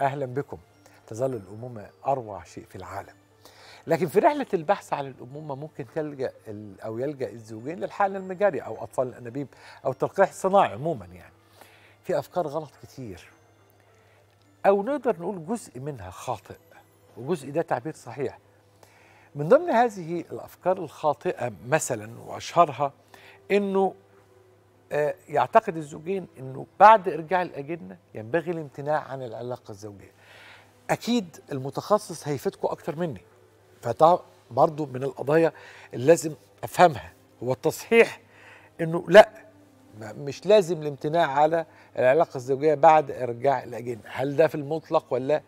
أهلا بكم تظل الأمومة أروع شيء في العالم لكن في رحلة البحث عن الأمومة ممكن تلجأ أو يلجأ الزوجين للحقن المجاري أو أطفال الأنابيب أو التلقيح الصناعي عموما يعني في أفكار غلط كتير أو نقدر نقول جزء منها خاطئ وجزء ده تعبير صحيح من ضمن هذه الأفكار الخاطئة مثلا وأشهرها أنه آه، يعتقد الزوجين انه بعد ارجاع الاجنه ينبغي الامتناع عن العلاقه الزوجيه. اكيد المتخصص هيفيدكم اكتر مني. فده برضه من القضايا اللي لازم افهمها هو التصحيح انه لا مش لازم الامتناع على العلاقه الزوجيه بعد ارجاع الاجنه، هل ده في المطلق ولا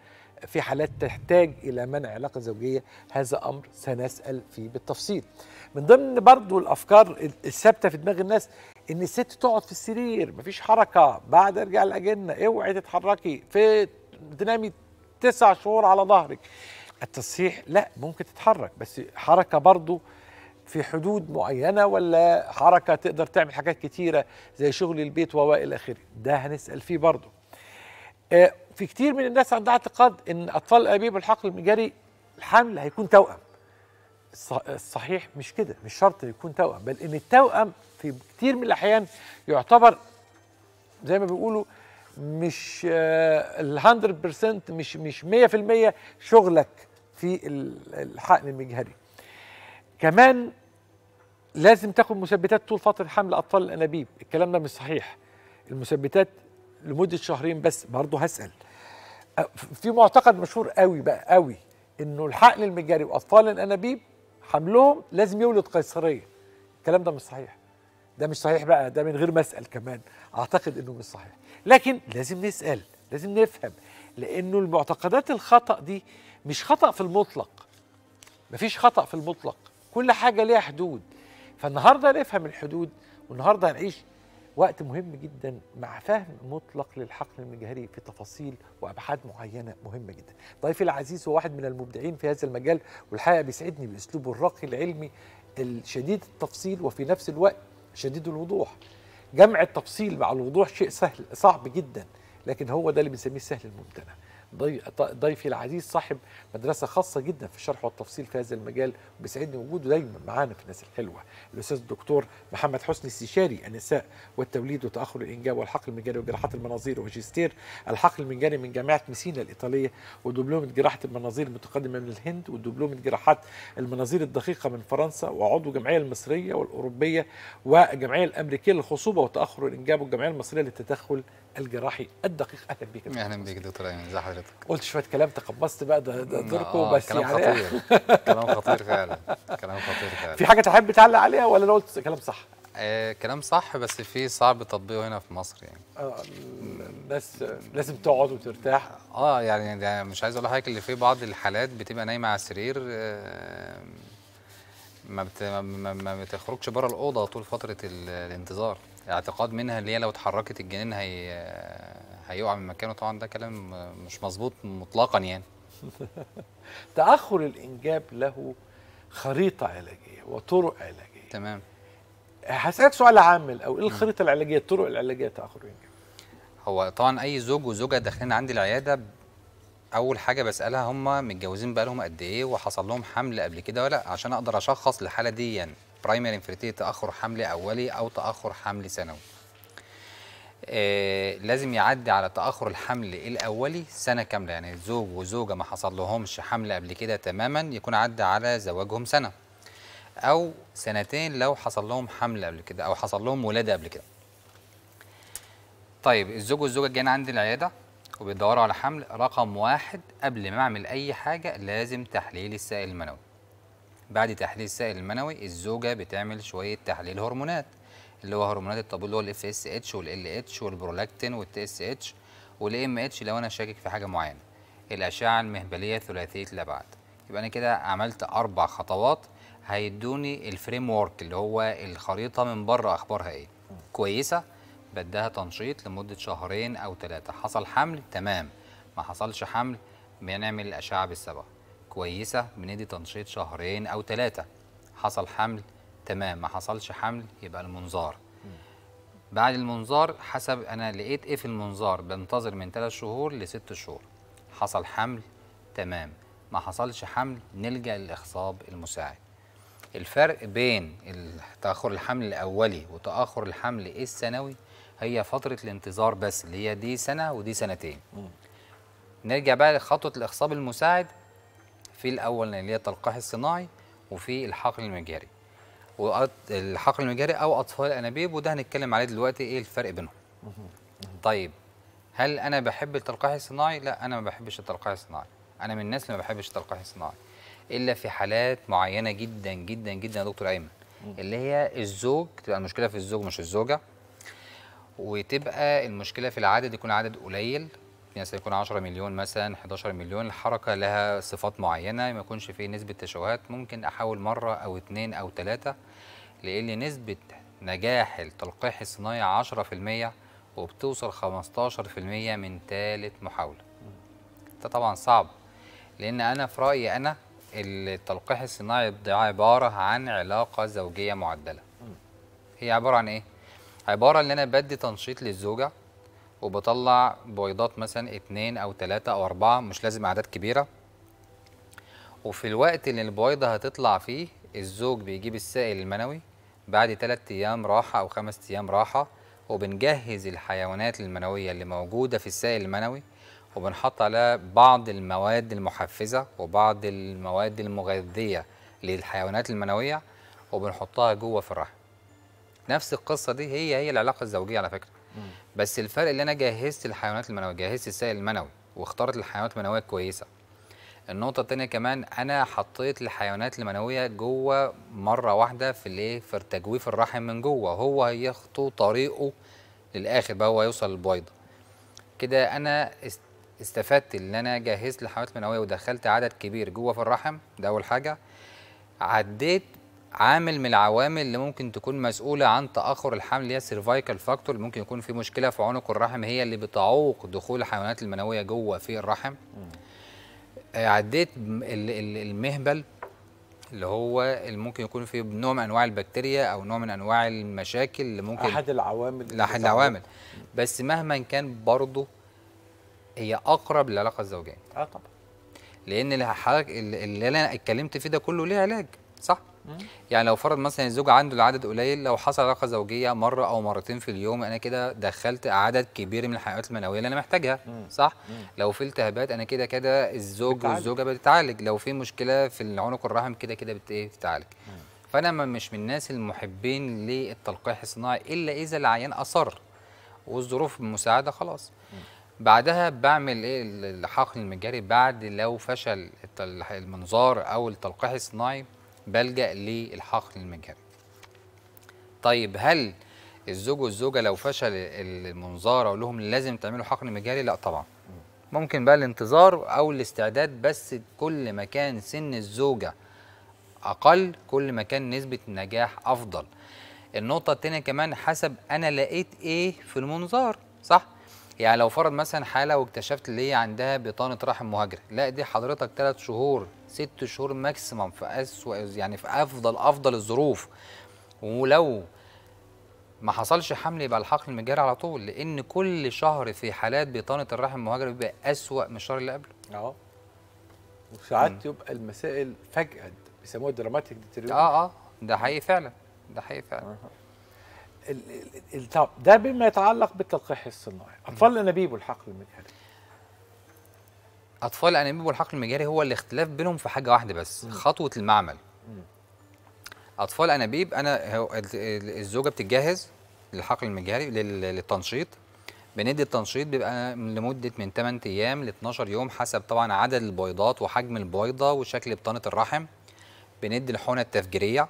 في حالات تحتاج الى منع علاقه زوجيه؟ هذا امر سنسال فيه بالتفصيل. من ضمن برضه الافكار الثابته في دماغ الناس ان الست تقعد في السرير مفيش حركه بعد ارجع الاجنه اوعي تتحركي في تنامي تسع شهور على ظهرك التصحيح لا ممكن تتحرك بس حركه برضو في حدود معينه ولا حركه تقدر تعمل حاجات كتيره زي شغل البيت الى اخره ده هنسال فيه برضو آه، في كتير من الناس عندها اعتقاد ان اطفال الابيب الحقل المجاري الحمل هيكون توأم الصحيح مش كده مش شرط يكون توأم بل ان التوأم في كتير من الاحيان يعتبر زي ما بيقولوا مش آه، ال 100% مش مش 100% شغلك في الحقن المجهري كمان لازم تاخد مثبتات طول فتره حمل اطفال الانابيب الكلام ده مش صحيح المثبتات لمده شهرين بس برضه هسال في معتقد مشهور قوي بقى قوي انه الحقن المجاري واطفال الانابيب حملهم لازم يولد قيصريه الكلام ده مش صحيح ده مش صحيح بقى ده من غير ما اسال كمان اعتقد انه مش صحيح لكن لازم نسال لازم نفهم لانه المعتقدات الخطا دي مش خطا في المطلق مفيش خطا في المطلق كل حاجه ليها حدود فالنهارده نفهم الحدود والنهارده هنعيش وقت مهم جدا مع فهم مطلق للحقن المجهري في تفاصيل وابحاث معينه مهمه جدا. ضيفي العزيز هو واحد من المبدعين في هذا المجال والحقيقه بيسعدني باسلوبه الراقي العلمي الشديد التفصيل وفي نفس الوقت شديد الوضوح. جمع التفصيل مع الوضوح شيء سهل صعب جدا لكن هو ده اللي بنسميه السهل الممتنع. ضيفي العزيز صاحب مدرسه خاصه جدا في الشرح والتفصيل في هذا المجال وبيسعدني وجوده دايما معانا في الناس الحلوه الاستاذ الدكتور محمد حسني استشاري النساء والتوليد وتاخر الانجاب والحقل المجاني وجراحات المناظير وماجستير الحقل المجاني من جامعه ميسينا الايطاليه ودبلومه جراحه المناظير المتقدمه من الهند ودبلومه جراحات المناظير الدقيقه من فرنسا وعضو الجمعيه المصريه والاوروبيه والجمعيه الامريكيه للخصوبه وتاخر الانجاب والجمعيه المصريه للتدخل الجراحي الدقيق اهلا بيك اهلا بك دكتور ايمن حضرتك قلت شويه كلام تقبصت بقى ده دوركم آه بس كلام يعني خطير كلام خطير فعلا كلام خطير فعلا في حاجه تحب تعلق عليها ولا انا قلت كلام صح؟ آه كلام صح بس في صعب تطبيقه هنا في مصر يعني اه الناس لازم تقعد وترتاح اه يعني مش عايز اقول لحضرتك اللي في بعض الحالات بتبقى نايمه على السرير آه، ما, بت... ما, ما بتخرجش بره الاوضه طول فتره الانتظار اعتقاد منها اللي هي لو اتحركت الجنين هي هيقع من مكانه طبعا ده كلام مش مظبوط مطلقا يعني تأخر الإنجاب له خريطة علاجية وطرق علاجية تمام هسألك سؤال عام او إيه الخريطة العلاجية الطرق العلاجية تأخر الإنجاب هو طبعا أي زوج وزوجة داخلين عندي العيادة أول حاجة بسألها هم متجوزين بقالهم قد إيه وحصل لهم حمل قبل كده ولا عشان أقدر أشخص الحالة دي يعني برايمري انفيرتيتي تأخر حمل أولي أو تأخر حمل سنوي آه، لازم يعدي على تاخر الحمل الاولي سنه كامله يعني زوج وزوجه ما حصل لهمش حمل قبل كده تماما يكون عدى على زواجهم سنه او سنتين لو حصل لهم حمل قبل كده او حصل لهم ولاده قبل كده طيب الزوج والزوجه جايين عند العياده وبيدوروا على حمل رقم واحد قبل ما اعمل اي حاجه لازم تحليل السائل المنوي بعد تحليل السائل المنوي الزوجه بتعمل شويه تحليل هرمونات اللي هو هرمونات الطبيب اللي هو الاف اس اتش والال اتش والبرولاكتين والتي اس اتش والام اتش لو انا شاكك في حاجه معينه الاشعه المهبليه ثلاثيه الابعاد يبقى انا كده عملت اربع خطوات هيدوني الفريم ورك اللي هو الخريطه من بره اخبارها ايه كويسه بدها تنشيط لمده شهرين او ثلاثه حصل حمل تمام ما حصلش حمل بنعمل الاشعه بالسبب كويسه بندي تنشيط شهرين او ثلاثه حصل حمل تمام ما حصلش حمل يبقى المنظار بعد المنظار حسب انا لقيت ايه في المنظار بنتظر من 3 شهور لست شهور حصل حمل تمام ما حصلش حمل نلجا للاخصاب المساعد الفرق بين تاخر الحمل الاولي وتاخر الحمل السنوي هي فتره الانتظار بس اللي هي دي سنه ودي سنتين نرجع بقى لخطوه الاخصاب المساعد في الاول اللي هي التلقيح الصناعي وفي الحقل المجاري والحقل المجاري او اطفال الانابيب وده هنتكلم عليه دلوقتي ايه الفرق بينهم طيب هل انا بحب التلقاح الصناعي لا انا ما بحبش التلقاح الصناعي انا من الناس اللي ما بحبش التلقاح الصناعي الا في حالات معينه جدا جدا جدا يا دكتور ايمن اللي هي الزوج تبقى المشكله في الزوج مش الزوجه وتبقى المشكله في العدد يكون عدد قليل يعني سيكون 10 مليون مثلا 11 مليون الحركه لها صفات معينه ما يكونش فيه نسبه تشوهات ممكن احاول مره او اثنين او ثلاثه لان نسبه نجاح التلقيح الصناعي 10% وبتوصل 15% من ثالث محاوله ده طبعا صعب لان انا في رايي انا التلقيح الصناعي ده عباره عن علاقه زوجيه معدله هي عباره عن ايه عباره ان انا بدي تنشيط للزوجه وبطلع بويضات مثلا اثنين او ثلاثة او اربعة مش لازم اعداد كبيرة وفي الوقت اللي البويضة هتطلع فيه الزوج بيجيب السائل المنوي بعد ثلاث ايام راحة او خمس ايام راحة وبنجهز الحيوانات المنوية اللي موجودة في السائل المنوي وبنحط عليها بعض المواد المحفزة وبعض المواد المغذية للحيوانات المنوية وبنحطها جوه في الرحم نفس القصة دي هي هي العلاقة الزوجية على فكرة بس الفرق اللي انا جهزت الحيوانات المنويه جهزت السائل المنوي واخترت الحيوانات المنويه الكويسه النقطة الثانيه كمان أنا حطيت الحيوانات المنوية جوه مرة واحدة في الإيه في تجويف الرحم من جوه هو هيخطو طريقه للآخر بقى هو يوصل للبويضة كده أنا استفدت إن أنا جهزت الحيوانات المنوية ودخلت عدد كبير جوه في الرحم ده أول حاجة عديت عامل من العوامل اللي ممكن تكون مسؤوله عن تاخر الحمل هي السيرفايكال فاكتور ممكن يكون في مشكله في عنق الرحم هي اللي بتعوق دخول الحيوانات المنويه جوه في الرحم آه، عديت المهبل اللي هو اللي ممكن يكون فيه نوع من انواع البكتيريا او نوع من انواع المشاكل اللي ممكن احد العوامل احد العوامل بس مهما كان برضه هي اقرب للعلاقه الزوجيه اه طبعا لان اللي اللي انا اتكلمت فيه ده كله ليه علاج صح يعني لو فرض مثلا الزوج عنده العدد قليل لو حصل علاقه زوجيه مره او مرتين في اليوم انا كده دخلت عدد كبير من الحيوانات المنويه اللي انا محتاجها صح مم. لو في التهابات انا كده كده الزوج بتعالج. والزوجه بتتعالج لو في مشكله في العنق الرحم كده كده إيه؟ بتتعالج فانا مش من الناس المحبين للتلقيح الصناعي الا اذا العيان اصر والظروف مساعده خلاص بعدها بعمل ايه الحقن المجاري بعد لو فشل المنظار او التلقيح الصناعي بلجأ للحقن المجهري. طيب هل الزوج والزوجة لو فشل المنظار أقول لهم لازم تعملوا حقن مجهري؟ لا طبعا ممكن بقى الانتظار أو الاستعداد بس كل ما كان سن الزوجة أقل كل ما كان نسبة النجاح أفضل النقطة التانية كمان حسب أنا لقيت إيه في المنظار صح؟ يعني لو فرض مثلا حاله واكتشفت اللي هي عندها بطانه رحم مهاجره لا دي حضرتك ثلاث شهور ست شهور ماكسيمم في اسوء يعني في افضل افضل الظروف ولو ما حصلش حمل يبقى الحقن المجاري على طول لان كل شهر في حالات بطانه الرحم المهاجره بيبقى اسوء من الشهر اللي قبله اه وساعات يبقى المسائل فجاه بيسموها دراماتيك ديتريور اه اه ده حقيقي فعلا ده حقيقي فعلا ده بما يتعلق بالتلقيح الصناعي اطفال الانابيب والحقل المجهري اطفال الانابيب والحقل المجهري هو الاختلاف بينهم في حاجه واحده بس م. خطوه المعمل م. اطفال انابيب انا الزوجه بتتجهز للحقل المجهري للتنشيط بندي التنشيط بيبقى لمده من 8 ايام ل 12 يوم حسب طبعا عدد البيضات وحجم البيضه وشكل بطانه الرحم بندي الحونه التفجيريه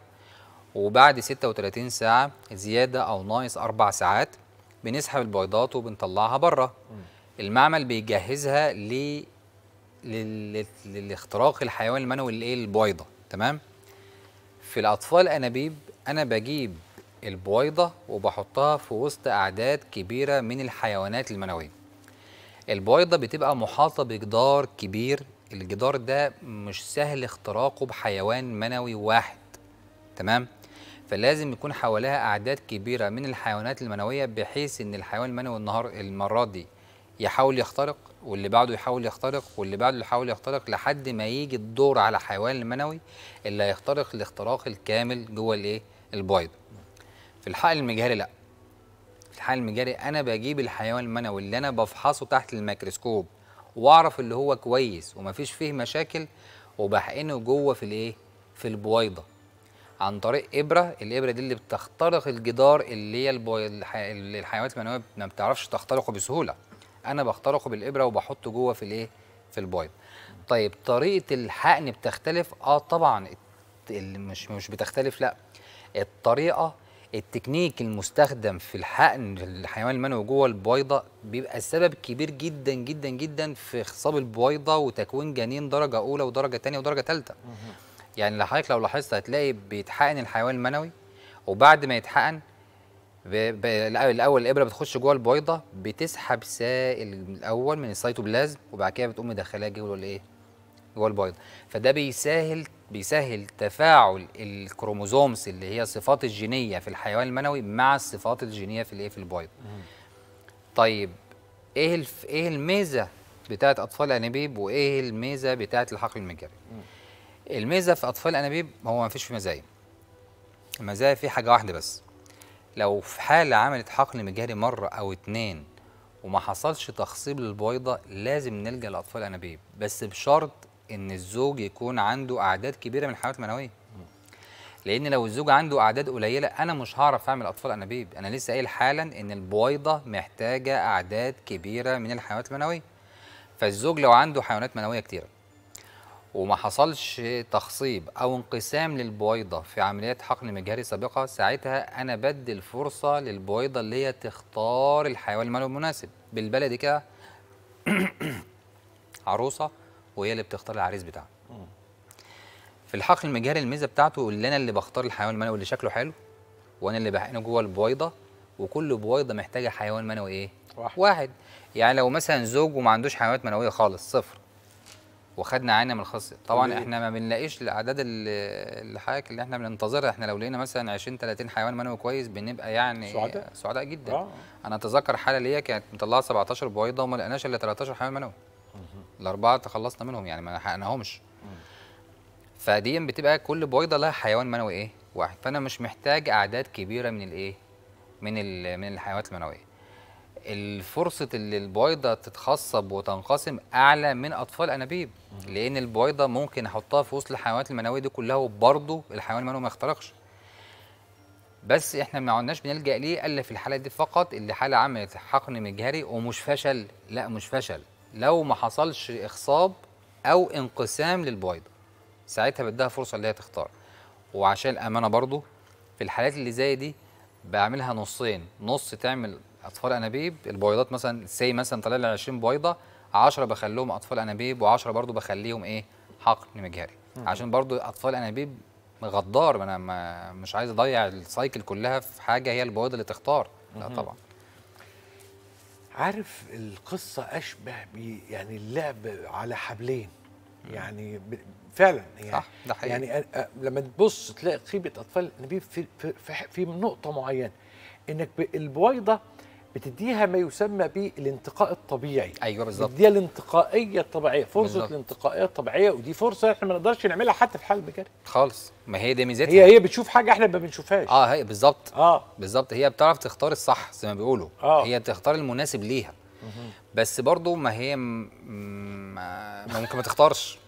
وبعد 36 ساعة زيادة أو ناقص أربع ساعات بنسحب البيضات وبنطلعها بره المعمل بيجهزها ل للاختراق الحيوان المنوي اللي هي إيه؟ البويضه تمام في الاطفال انابيب انا بجيب البويضه وبحطها في وسط اعداد كبيره من الحيوانات المنويه البويضه بتبقى محاطه بجدار كبير الجدار ده مش سهل اختراقه بحيوان منوي واحد تمام فلازم يكون حواليها اعداد كبيره من الحيوانات المنويه بحيث ان الحيوان المنوي النهار المره دي يحاول يخترق واللي بعده يحاول يخترق واللي بعده يحاول يخترق لحد ما يجي الدور على الحيوان المنوي اللي هيخترق الاختراق الكامل جوه الايه البيض في الحقل المجهري لا في الحقل المجهري انا بجيب الحيوان المنوي اللي انا بفحصه تحت الميكروسكوب واعرف اللي هو كويس ومفيش فيه مشاكل وبحقنه جوه في الايه في البويضه عن طريق ابره الابره دي اللي بتخترق الجدار اللي هي اللي الحيوانات المنويه ما بتعرفش تخترقه بسهوله انا بخترقه بالابره وبحطه جوه في الايه في البويض طيب طريقه الحقن بتختلف اه طبعا مش مش بتختلف لا الطريقه التكنيك المستخدم في الحقن الحيوان المنوي جوه البويضه بيبقى سبب كبير جدا جدا جدا في خصاب البويضه وتكوين جنين درجه اولى ودرجه ثانيه ودرجه ثالثه يعني حضرتك لو لاحظت هتلاقي بيتحقن الحيوان المنوي وبعد ما يتحقن الاول الابره بتخش جوه البويضه بتسحب سائل الاول من السيتوبلازم وبعد كده بتقوم مدخلاه جوه الايه جوه البيض فده بيسهل بيسهل تفاعل الكروموزومز اللي هي الصفات الجينيه في الحيوان المنوي مع الصفات الجينيه في الايه في البيض طيب ايه ايه الميزه بتاعت اطفال الانابيب وايه الميزه بتاعت الحقل المجري الميزه في اطفال الانابيب هو ما فيش في مزايا المزايا في حاجه واحده بس لو في حاله عملت حقن مجهري مره او اتنين وما حصلش تخصيب للبويضه لازم نلجا لاطفال الانابيب بس بشرط ان الزوج يكون عنده اعداد كبيره من الحيوانات المنويه لان لو الزوج عنده اعداد قليله انا مش هعرف اعمل اطفال انابيب انا لسه قايل حالا ان البويضه محتاجه اعداد كبيره من الحيوانات المنويه فالزوج لو عنده حيوانات منويه كتيره وما حصلش تخصيب او انقسام للبويضه في عمليات حقن مجهري سابقه ساعتها انا بدي الفرصه للبويضه اللي هي تختار الحيوان المنوي المناسب بالبلدي كده عروسه وهي اللي بتختار العريس بتاعها في الحقن المجهري الميزه بتاعته اللي انا اللي بختار الحيوان المنوي اللي شكله حلو وانا اللي بحقنه جوه البويضه وكل بويضه محتاجه حيوان منوي ايه واحد. واحد يعني لو مثلا زوج وما عندوش حيوانات منويه خالص صفر وخدنا من الخاص طبعا احنا ما بنلاقيش الاعداد الحاجات اللي احنا بننتظرها احنا لو لقينا مثلا 20 30 حيوان منوي كويس بنبقى يعني سعداء سعداء جدا آه. انا اتذكر حاله ليا كانت مطلعه 17 بويضه وما لقيناش الا 13 حيوان منوي الاربعه تخلصنا منهم يعني ما لحقناهمش فدي بتبقى كل بويضه لها حيوان منوي ايه واحد فانا مش محتاج اعداد كبيره من الايه من من الحيوانات المنويه الفرصه اللي البويضه تتخصب وتنقسم اعلى من اطفال انابيب لان البويضه ممكن احطها في وسط الحيوانات المنويه دي كلها وبرضه الحيوان المنوي ما يخترقش بس احنا ما عدناش بنلجا ليه الا في الحاله دي فقط اللي حاله عملت حقن مجهري ومش فشل لا مش فشل لو ما حصلش اخصاب او انقسام للبويضه ساعتها بدها فرصه اللي هي تختار وعشان الامانه برضه في الحالات اللي زي دي بعملها نصين نص تعمل اطفال انابيب البويضات مثلا سي مثلا طلع لي 20 بويضه 10 بخليهم اطفال انابيب و10 برضو بخليهم ايه حقن مجهري عشان برضو اطفال انابيب غدار انا ما مش عايز اضيع السايكل كلها في حاجه هي البويضه اللي تختار لا طبعا عارف القصه اشبه يعني اللعب على حبلين يعني فعلا يعني صح ده حقيقي يعني لما تبص تلاقي قيمه اطفال انابيب في في, في, في نقطه معينه انك البويضه بتديها ما يسمى بالانتقاء الطبيعي ايوه بالظبط بتديها الانتقائيه الطبيعيه فرصه بالزبط. الانتقائيه الطبيعيه ودي فرصه احنا ما نقدرش نعملها حتى في حال بجري خالص ما هي دي ميزتها هي هي بتشوف حاجه احنا ما بنشوفهاش اه هي بالظبط اه بالظبط هي بتعرف تختار الصح زي ما بيقولوا آه. هي بتختار المناسب ليها مه. بس برضو ما هي م... ما ممكن ما تختارش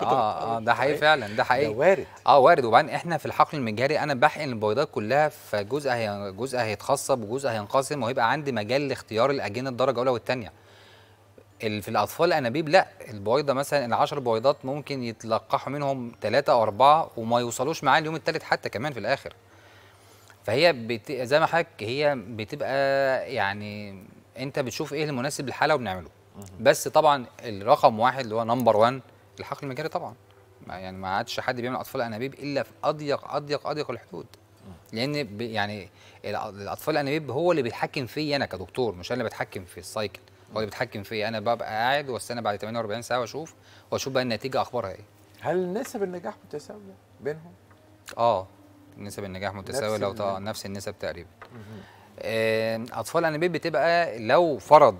اه اه ده حقيقي فعلا ده حقيقي ده وارد اه وارد وبعدين احنا في الحقل المجهري انا بحقن البويضات كلها فجزء هي جزء هيتخصب وجزء هينقسم وهيبقى عندي مجال لاختيار الاجهزه الدرجه الاولى والثانيه في الاطفال الانابيب لا البويضه مثلا ال 10 بويضات ممكن يتلقحوا منهم ثلاثه او اربعه وما يوصلوش معاه اليوم الثالث حتى كمان في الاخر فهي بت... زي ما حضرتك هي بتبقى يعني انت بتشوف ايه المناسب للحاله وبنعمله بس طبعا الرقم واحد اللي هو نمبر 1 الحقل المجاري طبعا يعني ما عادش حد بيعمل اطفال انابيب الا في اضيق اضيق اضيق الحدود لان يعني الاطفال الانابيب هو اللي بيتحكم فيا انا كدكتور مش انا اللي بتحكم في السايكل هو اللي بيتحكم فيا انا ببقى قاعد واستنى بعد 48 ساعه واشوف واشوف بقى النتيجه اخبارها ايه هل نسب النجاح متساويه بينهم اه نسب النجاح متساويه لو نفس النسب تقريبا اطفال انابيب بتبقى لو فرض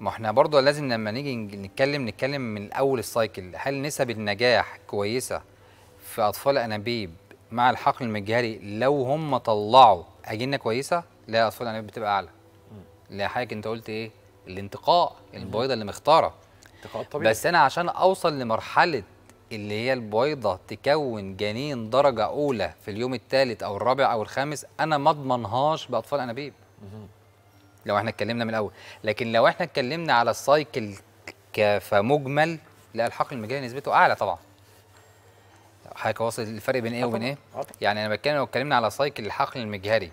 ما احنا برضه لازم لما نيجي نتكلم نتكلم من اول السايكل هل نسب النجاح كويسه في اطفال انابيب مع الحقل المجهري لو هم طلعوا اجنه كويسه لا اطفال انابيب بتبقى اعلى لا حضرتك انت قلت ايه الانتقاء البويضه اللي مختاره انتقاء طبيعي بس انا عشان اوصل لمرحله اللي هي البويضه تكون جنين درجه اولى في اليوم الثالث او الرابع او الخامس انا ما اضمنهاش باطفال انابيب لو احنا اتكلمنا من الاول لكن لو احنا اتكلمنا على السايكل كمجمل لا الحقل المجاري نسبته اعلى طبعا حضرتك واصل الفرق بين ايه وبين ايه؟ يعني انا بتكلم لو اتكلمنا على سايكل الحقل المجهري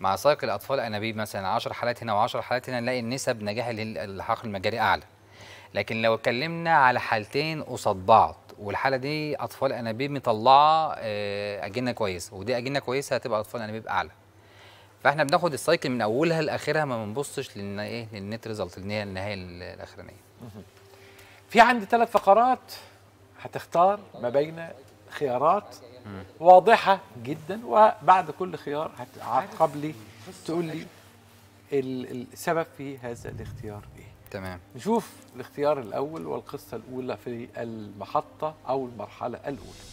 مع سايكل اطفال انابيب مثلا 10 حالات هنا و10 حالات هنا نلاقي نسب نجاح الحقل المجهري اعلى. لكن لو اتكلمنا على حالتين قصاد بعض والحاله دي اطفال انابيب مطلعه آه، اجنه كويسه ودي اجنه كويسه هتبقى اطفال انابيب اعلى. فاحنا بناخد السايكل من اولها لاخرها ما بنبصش لان ايه للنت ريزلت اللي هي النهايه الاخرانيه في عندي ثلاث فقرات هتختار ما بين خيارات واضحه جدا وبعد كل خيار هتعاقب لي تقول لي السبب في هذا الاختيار ايه تمام نشوف الاختيار الاول والقصه الاولى في المحطه او المرحله الاولى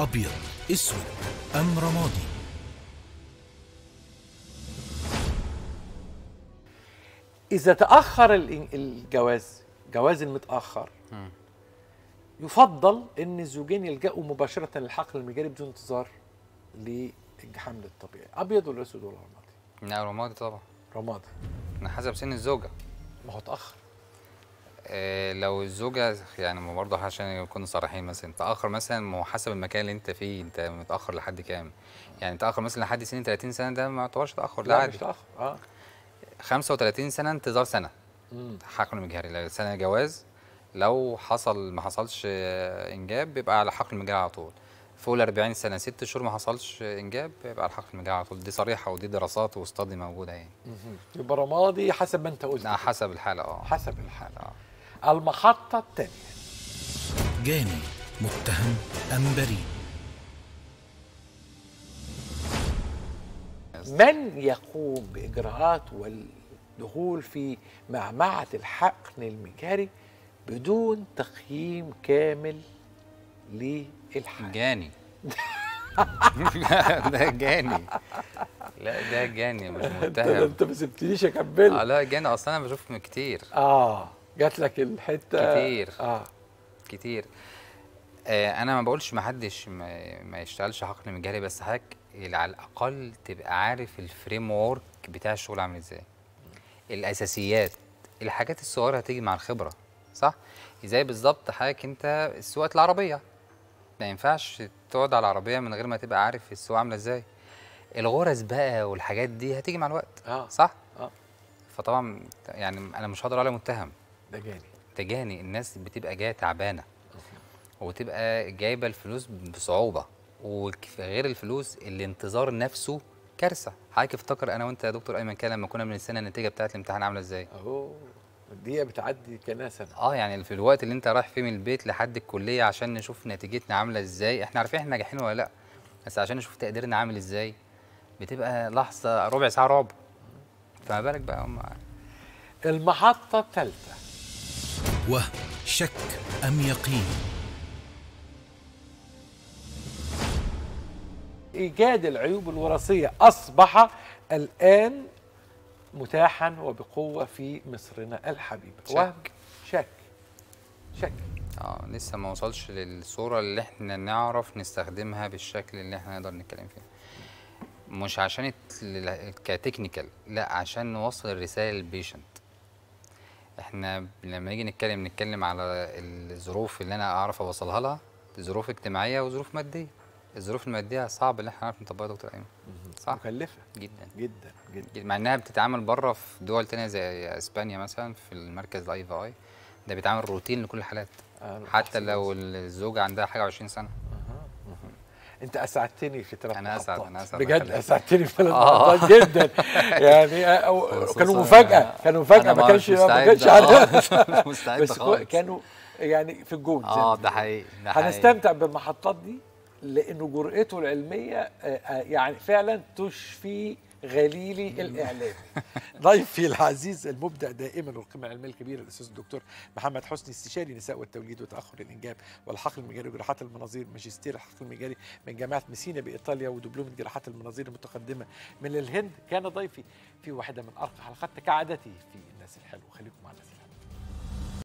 ابيض اسود ام رمادي إذا تأخر الجواز جواز المتأخر يفضل ان الزوجين يلجأوا مباشرة للحقل المجاري بدون انتظار للحمل الطبيعي ابيض ولا اسود ولا رمادي؟ لا رمادي طبعا رمادي انا حسب سن الزوجة ما هو تاخر إيه لو الزوجة يعني برضه عشان نكون صريحين مثلا تأخر مثلا ما هو حسب المكان اللي انت فيه انت متأخر لحد كام؟ يعني تأخر مثلا لحد سن 30 سنة ده ما يعتبرش تأخر لا, لا عادي مش تأخر اه 35 سنه انتظار سنه حقن مجهري سنه جواز لو حصل ما حصلش انجاب بيبقى على حقن مجهري على طول فوق ال 40 سنه ست شهور ما حصلش انجاب يبقى على حقل مجهري على طول دي صريحه ودي دراسات واستادي موجوده يعني يبقى رمادي حسب ما انت قلت لا حسب الحاله اه حسب الحاله اه المحطه الثانيه جاني متهم ام بريء من يقوم بإجراءات والدخول في معمعة الحقن المجهري بدون تقييم كامل للحال جاني ده جاني لا ده جاني مش متهم انت ما سبتنيش اكمل اه لا جاني اصلا انا بشوف كتير اه جات لك الحته كتير اه كتير آه انا ما بقولش ما حدش ما, ما يشتغلش حقن مجاري بس حضرتك على الاقل تبقى عارف الفريم وورك بتاع الشغل عامل ازاي الاساسيات الحاجات الصغيره هتيجي مع الخبره صح زي بالظبط حضرتك انت سواقه العربيه ما ينفعش تقعد على العربيه من غير ما تبقى عارف السواقه عامله ازاي الغرز بقى والحاجات دي هتيجي مع الوقت آه. صح آه. فطبعا يعني انا مش هقدر على متهم ده جاني ده جاني الناس بتبقى جايه تعبانه وتبقى جايبه الفلوس بصعوبه وغير الفلوس الانتظار نفسه كارثه حضرتك افتكر انا وانت يا دكتور ايمن كان لما كنا بنستنى النتيجه بتاعه الامتحان عامله ازاي اهو الدقيقه بتعدي كانها سنه اه يعني في الوقت اللي انت رايح فيه من البيت لحد الكليه عشان نشوف نتيجتنا عامله ازاي احنا عارفين احنا ناجحين ولا لا بس عشان نشوف تقديرنا عامل ازاي بتبقى لحظه ربع ساعه رعب فما بالك بقى هم المحطه الثالثه وهم شك ام يقين إيجاد العيوب الوراثية أصبح الآن متاحا وبقوة في مصرنا الحبيبه شك وهم شك شك اه لسه ما وصلش للصورة اللي احنا نعرف نستخدمها بالشكل اللي احنا نقدر نتكلم فيه مش عشان كتكنيكال لا عشان نوصل الرسالة للبيشنت احنا لما نيجي نتكلم نتكلم على الظروف اللي انا اعرف اوصلها لها ظروف اجتماعية وظروف مادية الظروف الماديه صعب ان احنا نعرف نطبقها يا دكتور ايمن صح مكلفه جدا جدا جدا مع انها بتتعامل بره في دول ثانيه زي اسبانيا مثلا في المركز الاي في اي ده بيتعامل روتين لكل الحالات آه حتى لو الزوجه عندها حاجه و20 سنه انت اسعدتني في ثلاث انا اسعد انا اسعد بجد اسعدتني في ثلاث آه. جدا يعني آه، كانوا مفاجاه كانوا مفاجاه ما كانش ما كانش آه، مستعد بس كانوا يعني في الجون اه ده حقيقي هنستمتع بالمحطات دي لانه جرأته العلميه آه، آه، يعني فعلا تشفي غليلي الاعلامي طيب، ضيفي العزيز المبدع دائما والقيمه العلميه الكبيره الاستاذ الدكتور محمد حسني استشاري نساء والتوليد وتاخر الانجاب والحقل المجاري وجراحات المناظير ماجستير الحقل المجاري من جامعه ميسينا بايطاليا ودبلومه جراحات المناظير المتقدمه من الهند كان ضيفي في واحده من ارقى حلقات كعادتي في الناس الحلوه خليكم معنا